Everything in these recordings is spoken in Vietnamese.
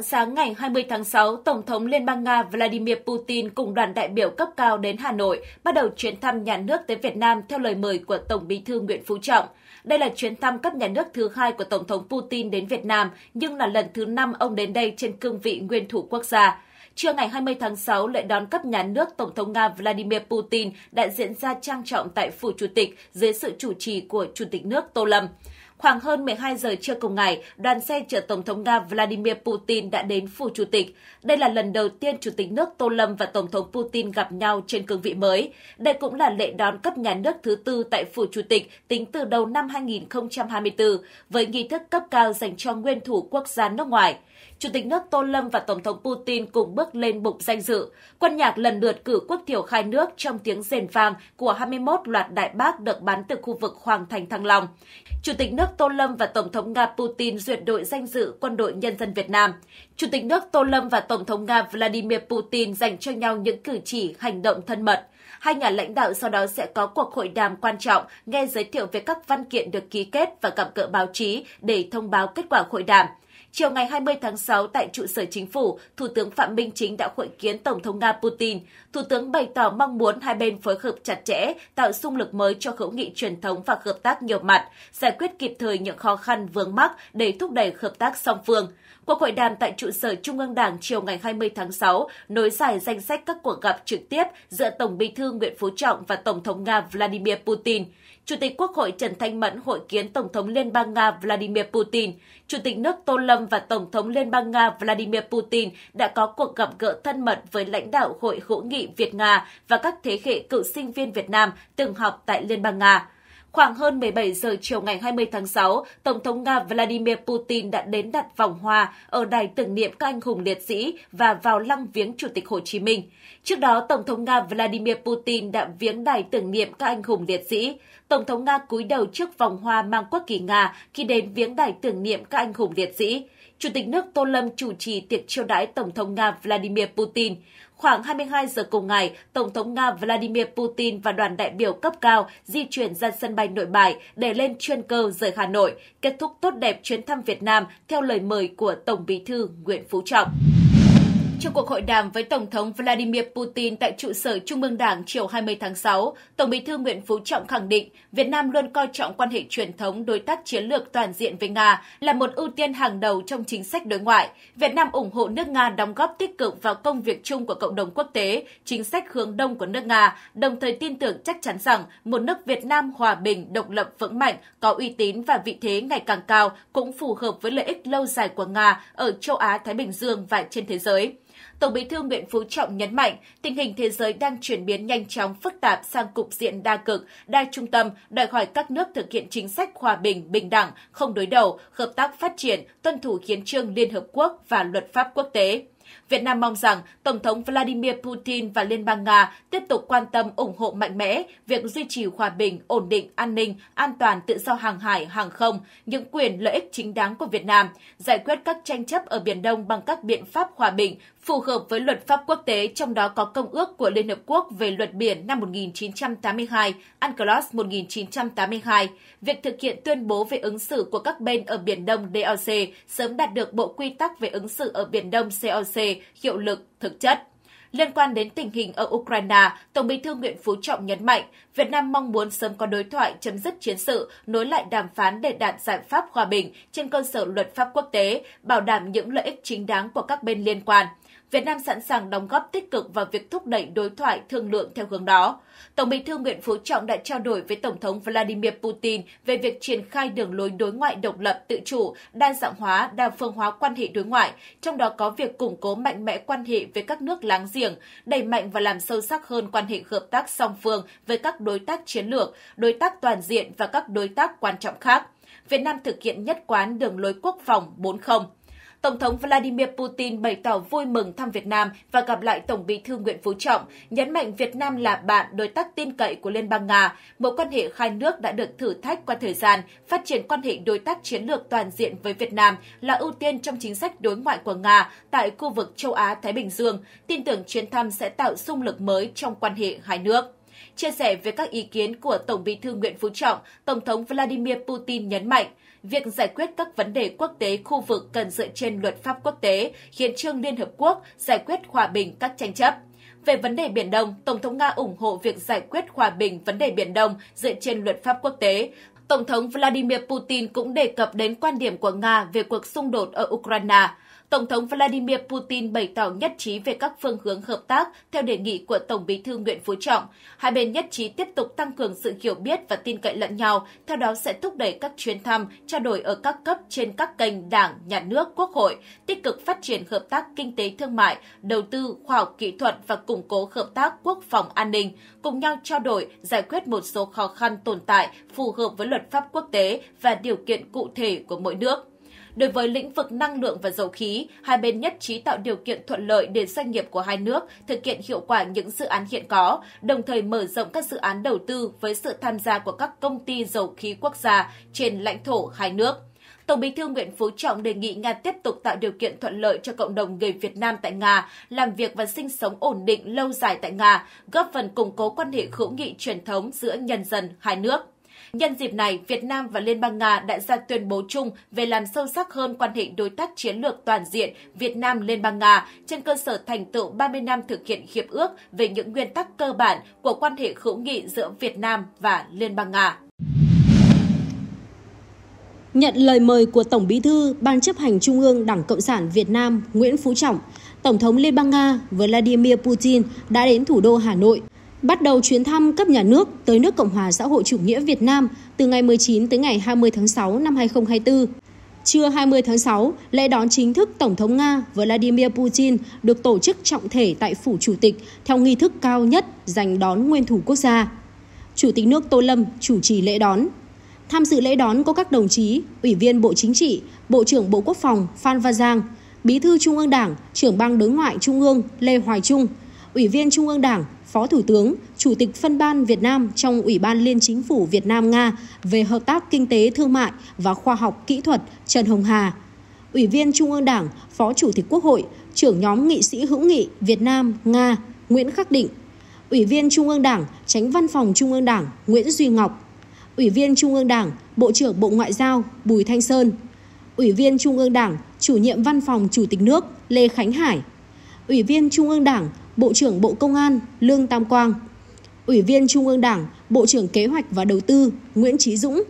Dạng sáng ngày 20 tháng 6, Tổng thống Liên bang Nga Vladimir Putin cùng đoàn đại biểu cấp cao đến Hà Nội bắt đầu chuyến thăm nhà nước tới Việt Nam theo lời mời của Tổng bí thư Nguyễn Phú Trọng. Đây là chuyến thăm cấp nhà nước thứ hai của Tổng thống Putin đến Việt Nam, nhưng là lần thứ năm ông đến đây trên cương vị nguyên thủ quốc gia. Trưa ngày 20 tháng 6, lễ đón cấp nhà nước Tổng thống Nga Vladimir Putin đã diễn ra trang trọng tại Phủ Chủ tịch dưới sự chủ trì của Chủ tịch nước Tô Lâm. Khoảng hơn 12 giờ trưa cùng ngày, đoàn xe chở Tổng thống Nga Vladimir Putin đã đến phủ chủ tịch. Đây là lần đầu tiên Chủ tịch nước Tô Lâm và Tổng thống Putin gặp nhau trên cương vị mới. Đây cũng là lễ đón cấp nhà nước thứ tư tại phủ chủ tịch tính từ đầu năm 2024, với nghi thức cấp cao dành cho nguyên thủ quốc gia nước ngoài. Chủ tịch nước Tô Lâm và Tổng thống Putin cùng bước lên bục danh dự. Quân nhạc lần lượt cử quốc thiểu khai nước trong tiếng rền vang của 21 loạt đại bác được bắn từ khu vực Hoàng Thành Thăng Long. Chủ tịch nước nước Tô Lâm và Tổng thống Nga Putin duyệt đội danh dự Quân đội Nhân dân Việt Nam. Chủ tịch nước Tô Lâm và Tổng thống Nga Vladimir Putin dành cho nhau những cử chỉ hành động thân mật. Hai nhà lãnh đạo sau đó sẽ có cuộc hội đàm quan trọng, nghe giới thiệu về các văn kiện được ký kết và gặp gỡ báo chí để thông báo kết quả hội đàm. Chiều ngày 20 tháng 6 tại trụ sở chính phủ, Thủ tướng Phạm Minh Chính đã hội kiến Tổng thống Nga Putin. Thủ tướng bày tỏ mong muốn hai bên phối hợp chặt chẽ, tạo xung lực mới cho hữu nghị truyền thống và hợp tác nhiều mặt, giải quyết kịp thời những khó khăn vướng mắc để thúc đẩy hợp tác song phương. Cuộc hội đàm tại trụ sở Trung ương Đảng chiều ngày 20 tháng 6 nối dài danh sách các cuộc gặp trực tiếp giữa Tổng Bí thư Nguyễn Phú Trọng và Tổng thống Nga Vladimir Putin. Chủ tịch Quốc hội Trần Thanh Mẫn hội kiến Tổng thống Liên bang Nga Vladimir Putin, Chủ tịch nước Tô Lâm và Tổng thống Liên bang Nga Vladimir Putin đã có cuộc gặp gỡ thân mật với lãnh đạo Hội hữu nghị Việt Nga và các thế hệ cựu sinh viên Việt Nam từng học tại Liên bang Nga. Khoảng hơn 17 giờ chiều ngày 20 tháng 6, Tổng thống Nga Vladimir Putin đã đến đặt vòng hoa ở đài tưởng niệm các anh hùng liệt sĩ và vào lăng viếng Chủ tịch Hồ Chí Minh. Trước đó, Tổng thống Nga Vladimir Putin đã viếng đài tưởng niệm các anh hùng liệt sĩ. Tổng thống Nga cúi đầu trước vòng hoa mang quốc kỳ Nga khi đến viếng đài tưởng niệm các anh hùng liệt sĩ. Chủ tịch nước Tô Lâm chủ trì tiệc chiêu đãi Tổng thống Nga Vladimir Putin. Khoảng 22 giờ cùng ngày, Tổng thống Nga Vladimir Putin và đoàn đại biểu cấp cao di chuyển ra sân bay nội bài để lên chuyên cơ rời Hà Nội, kết thúc tốt đẹp chuyến thăm Việt Nam theo lời mời của Tổng bí thư Nguyễn Phú Trọng trong cuộc hội đàm với Tổng thống Vladimir Putin tại trụ sở Trung ương Đảng chiều 20 tháng 6, Tổng bí thư Nguyễn Phú Trọng khẳng định Việt Nam luôn coi trọng quan hệ truyền thống đối tác chiến lược toàn diện với Nga là một ưu tiên hàng đầu trong chính sách đối ngoại. Việt Nam ủng hộ nước Nga đóng góp tích cực vào công việc chung của cộng đồng quốc tế, chính sách hướng đông của nước Nga, đồng thời tin tưởng chắc chắn rằng một nước Việt Nam hòa bình, độc lập vững mạnh, có uy tín và vị thế ngày càng cao cũng phù hợp với lợi ích lâu dài của Nga ở châu Á Thái Bình Dương và trên thế giới. Tổng Bí thư Nguyễn Phú Trọng nhấn mạnh, tình hình thế giới đang chuyển biến nhanh chóng phức tạp sang cục diện đa cực, đa trung tâm, đòi hỏi các nước thực hiện chính sách hòa bình, bình đẳng, không đối đầu, hợp tác phát triển, tuân thủ hiến trương Liên Hợp Quốc và luật pháp quốc tế. Việt Nam mong rằng Tổng thống Vladimir Putin và Liên bang Nga tiếp tục quan tâm ủng hộ mạnh mẽ việc duy trì hòa bình, ổn định, an ninh, an toàn tự do hàng hải, hàng không, những quyền lợi ích chính đáng của Việt Nam, giải quyết các tranh chấp ở Biển Đông bằng các biện pháp hòa bình, phù hợp với luật pháp quốc tế, trong đó có Công ước của Liên Hợp Quốc về luật biển năm 1982, UNCLOS 1982, việc thực hiện tuyên bố về ứng xử của các bên ở Biển Đông DOC sớm đạt được Bộ Quy tắc về ứng xử ở Biển Đông COC hiệu lực, thực chất. Liên quan đến tình hình ở Ukraine, Tổng bí thư Nguyễn Phú Trọng nhấn mạnh, Việt Nam mong muốn sớm có đối thoại chấm dứt chiến sự, nối lại đàm phán để đạt giải pháp hòa bình trên cơ sở luật pháp quốc tế, bảo đảm những lợi ích chính đáng của các bên liên quan – Việt Nam sẵn sàng đóng góp tích cực vào việc thúc đẩy đối thoại thương lượng theo hướng đó. Tổng Bí thư Nguyễn Phú Trọng đã trao đổi với Tổng thống Vladimir Putin về việc triển khai đường lối đối ngoại độc lập, tự chủ, đa dạng hóa, đa phương hóa quan hệ đối ngoại, trong đó có việc củng cố mạnh mẽ quan hệ với các nước láng giềng, đẩy mạnh và làm sâu sắc hơn quan hệ hợp tác song phương với các đối tác chiến lược, đối tác toàn diện và các đối tác quan trọng khác. Việt Nam thực hiện nhất quán đường lối quốc phòng 40 Tổng thống Vladimir Putin bày tỏ vui mừng thăm Việt Nam và gặp lại Tổng bí thư Nguyễn Phú Trọng, nhấn mạnh Việt Nam là bạn, đối tác tin cậy của Liên bang Nga. Mối quan hệ hai nước đã được thử thách qua thời gian, phát triển quan hệ đối tác chiến lược toàn diện với Việt Nam là ưu tiên trong chính sách đối ngoại của Nga tại khu vực châu Á-Thái Bình Dương, tin tưởng chuyến thăm sẽ tạo xung lực mới trong quan hệ hai nước. Chia sẻ về các ý kiến của Tổng bí thư Nguyễn Phú Trọng, Tổng thống Vladimir Putin nhấn mạnh, Việc giải quyết các vấn đề quốc tế khu vực cần dựa trên luật pháp quốc tế, hiến trương Liên Hợp Quốc, giải quyết hòa bình các tranh chấp. Về vấn đề Biển Đông, Tổng thống Nga ủng hộ việc giải quyết hòa bình vấn đề Biển Đông dựa trên luật pháp quốc tế. Tổng thống Vladimir Putin cũng đề cập đến quan điểm của Nga về cuộc xung đột ở Ukraine. Tổng thống Vladimir Putin bày tỏ nhất trí về các phương hướng hợp tác theo đề nghị của Tổng bí thư Nguyễn Phú Trọng. Hai bên nhất trí tiếp tục tăng cường sự hiểu biết và tin cậy lẫn nhau, theo đó sẽ thúc đẩy các chuyến thăm, trao đổi ở các cấp trên các kênh Đảng, Nhà nước, Quốc hội, tích cực phát triển hợp tác kinh tế thương mại, đầu tư, khoa học kỹ thuật và củng cố hợp tác quốc phòng an ninh, cùng nhau trao đổi, giải quyết một số khó khăn tồn tại phù hợp với luật pháp quốc tế và điều kiện cụ thể của mỗi nước. Đối với lĩnh vực năng lượng và dầu khí, hai bên nhất trí tạo điều kiện thuận lợi để doanh nghiệp của hai nước thực hiện hiệu quả những dự án hiện có, đồng thời mở rộng các dự án đầu tư với sự tham gia của các công ty dầu khí quốc gia trên lãnh thổ hai nước. Tổng Bí thư Nguyễn Phú Trọng đề nghị Nga tiếp tục tạo điều kiện thuận lợi cho cộng đồng người Việt Nam tại Nga, làm việc và sinh sống ổn định lâu dài tại Nga, góp phần củng cố quan hệ hữu nghị truyền thống giữa nhân dân hai nước. Nhân dịp này, Việt Nam và Liên bang Nga đã ra tuyên bố chung về làm sâu sắc hơn quan hệ đối tác chiến lược toàn diện Việt Nam-Liên bang Nga trên cơ sở thành tựu 30 năm thực hiện hiệp ước về những nguyên tắc cơ bản của quan hệ hữu nghị giữa Việt Nam và Liên bang Nga. Nhận lời mời của Tổng Bí thư Ban chấp hành Trung ương Đảng Cộng sản Việt Nam Nguyễn Phú Trọng, Tổng thống Liên bang Nga Vladimir Putin đã đến thủ đô Hà Nội bắt đầu chuyến thăm cấp nhà nước tới nước Cộng hòa xã hội chủ nghĩa Việt Nam từ ngày 19 tới ngày 20 tháng 6 năm 2024. Trưa 20 tháng 6, lễ đón chính thức Tổng thống Nga Vladimir Putin được tổ chức trọng thể tại Phủ Chủ tịch theo nghi thức cao nhất dành đón nguyên thủ quốc gia. Chủ tịch nước Tô Lâm chủ trì lễ đón. Tham dự lễ đón có các đồng chí, Ủy viên Bộ Chính trị, Bộ trưởng Bộ Quốc phòng Phan Văn Giang, Bí thư Trung ương Đảng, trưởng ban đối ngoại Trung ương Lê Hoài Trung, Ủy viên Trung ương Đảng, Phó Thủ tướng, Chủ tịch phân ban Việt Nam trong Ủy ban Liên Chính phủ Việt Nam-Nga về Hợp tác Kinh tế Thương mại và Khoa học Kỹ thuật Trần Hồng Hà, Ủy viên Trung ương Đảng, Phó Chủ tịch Quốc hội, trưởng nhóm nghị sĩ hữu nghị Việt Nam-Nga Nguyễn Khắc Định, Ủy viên Trung ương Đảng, Tránh Văn phòng Trung ương Đảng Nguyễn Duy Ngọc, Ủy viên Trung ương Đảng, Bộ trưởng Bộ Ngoại giao Bùi Thanh Sơn, Ủy viên Trung ương Đảng, Chủ nhiệm Văn phòng Chủ tịch nước Lê Khánh Hải, Ủy viên Trung ương Đảng, Bộ trưởng Bộ Công an Lương Tam Quang, Ủy viên Trung ương Đảng, Bộ trưởng Kế hoạch và Đầu tư Nguyễn Chí Dũng,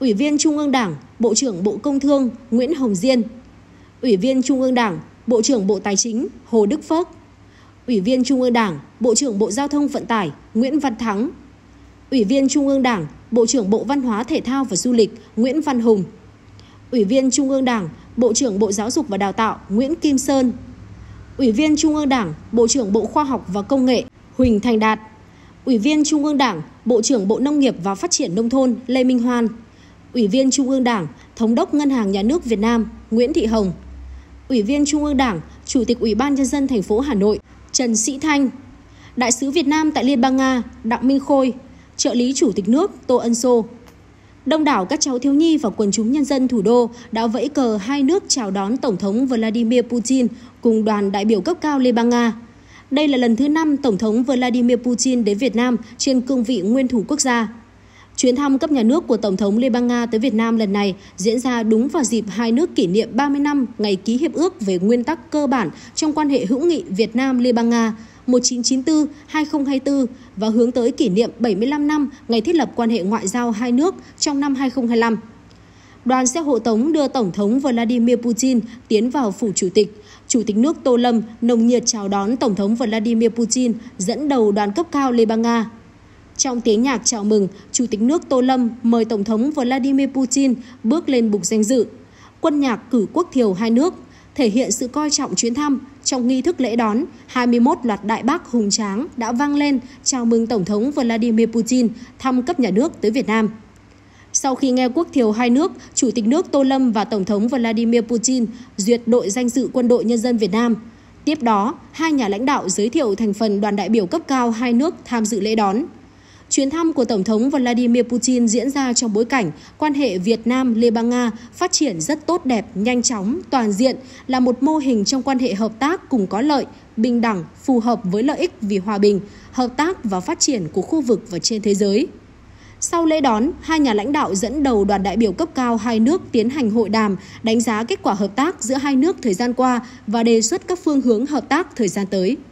Ủy viên Trung ương Đảng, Bộ trưởng Bộ Công Thương Nguyễn Hồng Diên, Ủy viên Trung ương Đảng, Bộ trưởng Bộ Tài chính Hồ Đức Phước, Ủy viên Trung ương Đảng, Bộ trưởng Bộ Giao thông Vận tải Nguyễn Văn Thắng, Ủy viên Trung ương Đảng, Bộ trưởng Bộ Văn hóa Thể thao và Du lịch Nguyễn Văn Hùng, Ủy viên Trung ương Đảng, Bộ trưởng Bộ Giáo dục và Đào tạo Nguyễn Kim Sơn, Ủy viên Trung ương Đảng, Bộ trưởng Bộ Khoa học và Công nghệ Huỳnh Thành Đạt, Ủy viên Trung ương Đảng, Bộ trưởng Bộ Nông nghiệp và Phát triển Nông thôn Lê Minh Hoan, Ủy viên Trung ương Đảng, Thống đốc Ngân hàng Nhà nước Việt Nam Nguyễn Thị Hồng, Ủy viên Trung ương Đảng, Chủ tịch Ủy ban Nhân dân thành phố Hà Nội Trần Sĩ Thanh, Đại sứ Việt Nam tại Liên bang Nga Đặng Minh Khôi, Trợ lý Chủ tịch nước Tô Ân Sô, Đông đảo các cháu thiếu nhi và quần chúng nhân dân thủ đô đã vẫy cờ hai nước chào đón Tổng thống Vladimir Putin cùng đoàn đại biểu cấp cao Liên bang Nga. Đây là lần thứ năm Tổng thống Vladimir Putin đến Việt Nam trên cương vị nguyên thủ quốc gia. Chuyến thăm cấp nhà nước của Tổng thống Liên bang Nga tới Việt Nam lần này diễn ra đúng vào dịp hai nước kỷ niệm 30 năm ngày ký hiệp ước về nguyên tắc cơ bản trong quan hệ hữu nghị Việt Nam-Liên bang Nga – 1994-2024 và hướng tới kỷ niệm 75 năm ngày thiết lập quan hệ ngoại giao hai nước trong năm 2025. Đoàn xe hộ tống đưa Tổng thống Vladimir Putin tiến vào phủ chủ tịch. Chủ tịch nước Tô Lâm nồng nhiệt chào đón Tổng thống Vladimir Putin dẫn đầu đoàn cấp cao Liên bang Nga trong tiếng nhạc chào mừng, Chủ tịch nước Tô Lâm mời Tổng thống Vladimir Putin bước lên bục danh dự. Quân nhạc cử quốc thiều hai nước, thể hiện sự coi trọng chuyến thăm, trong nghi thức lễ đón, 21 loạt đại bác hùng tráng đã vang lên chào mừng Tổng thống Vladimir Putin thăm cấp nhà nước tới Việt Nam. Sau khi nghe quốc thiều hai nước, Chủ tịch nước Tô Lâm và Tổng thống Vladimir Putin duyệt đội danh dự quân đội nhân dân Việt Nam. Tiếp đó, hai nhà lãnh đạo giới thiệu thành phần đoàn đại biểu cấp cao hai nước tham dự lễ đón. Chuyến thăm của Tổng thống Vladimir Putin diễn ra trong bối cảnh quan hệ Việt Nam-Liên bang Nga phát triển rất tốt đẹp, nhanh chóng, toàn diện, là một mô hình trong quan hệ hợp tác cùng có lợi, bình đẳng, phù hợp với lợi ích vì hòa bình, hợp tác và phát triển của khu vực và trên thế giới. Sau lễ đón, hai nhà lãnh đạo dẫn đầu đoàn đại biểu cấp cao hai nước tiến hành hội đàm, đánh giá kết quả hợp tác giữa hai nước thời gian qua và đề xuất các phương hướng hợp tác thời gian tới.